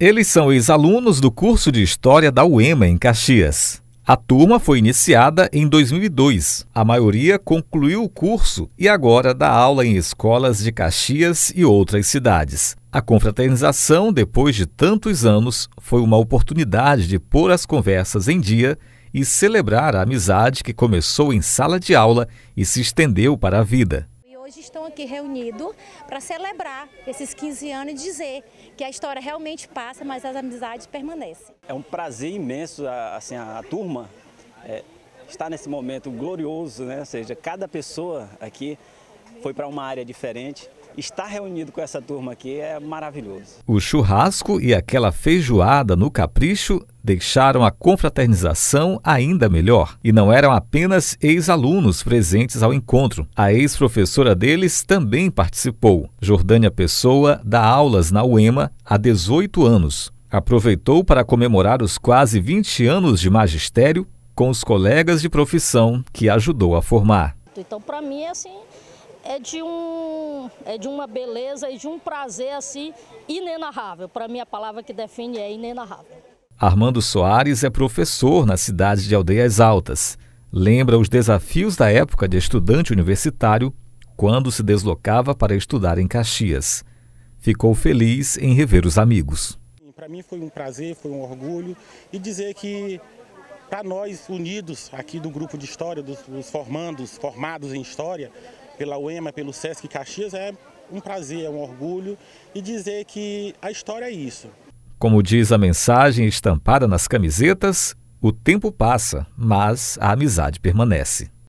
Eles são ex-alunos do curso de História da UEMA em Caxias. A turma foi iniciada em 2002. A maioria concluiu o curso e agora dá aula em escolas de Caxias e outras cidades. A confraternização, depois de tantos anos, foi uma oportunidade de pôr as conversas em dia e celebrar a amizade que começou em sala de aula e se estendeu para a vida hoje estão aqui reunidos para celebrar esses 15 anos e dizer que a história realmente passa, mas as amizades permanecem. É um prazer imenso assim, a, a turma é, estar nesse momento glorioso, né? ou seja, cada pessoa aqui foi para uma área diferente. Estar reunido com essa turma aqui é maravilhoso. O churrasco e aquela feijoada no capricho deixaram a confraternização ainda melhor. E não eram apenas ex-alunos presentes ao encontro. A ex-professora deles também participou. Jordânia Pessoa dá aulas na UEMA há 18 anos. Aproveitou para comemorar os quase 20 anos de magistério com os colegas de profissão que ajudou a formar. Então, para mim, é assim, é de, um, é de uma beleza e de um prazer assim inenarrável. Para mim, a palavra que define é inenarrável. Armando Soares é professor na cidade de Aldeias Altas. Lembra os desafios da época de estudante universitário quando se deslocava para estudar em Caxias. Ficou feliz em rever os amigos. Para mim foi um prazer, foi um orgulho e dizer que para nós unidos aqui do grupo de história, dos, dos formandos, formados em história, pela UEMA, pelo SESC Caxias, é um prazer, é um orgulho e dizer que a história é isso. Como diz a mensagem estampada nas camisetas, o tempo passa, mas a amizade permanece.